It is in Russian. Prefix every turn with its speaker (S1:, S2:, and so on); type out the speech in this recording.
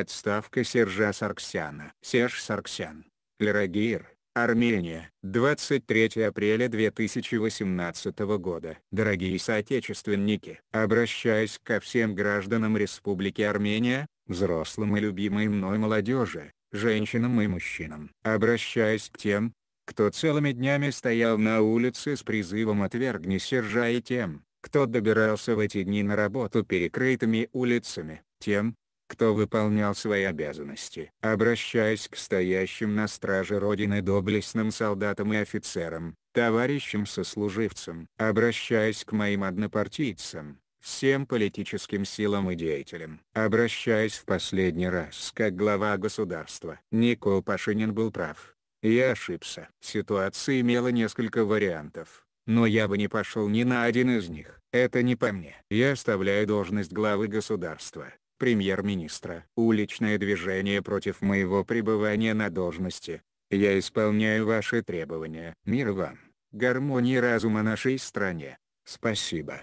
S1: Отставка Сержа Сарксяна. Серж Сарксян. Лерагир, Армения, 23 апреля 2018 года. Дорогие соотечественники, обращаясь ко всем гражданам Республики Армения, взрослым и любимой мной молодежи, женщинам и мужчинам. обращаясь к тем, кто целыми днями стоял на улице с призывом «Отвергни Сержа» и тем, кто добирался в эти дни на работу перекрытыми улицами, тем, кто выполнял свои
S2: обязанности.
S1: Обращаясь к стоящим на страже Родины доблестным солдатам и офицерам, товарищам-сослуживцам, обращаясь к моим однопартийцам, всем политическим силам и деятелям. Обращаясь в последний раз как глава государства. Никол Пашинин был прав. Я ошибся. Ситуация имела несколько вариантов, но я бы не пошел ни на один из них. Это не по мне. Я оставляю должность главы государства премьер-министра. Уличное движение против моего пребывания на должности. Я исполняю ваши требования. Мир вам. Гармонии разума нашей стране. Спасибо.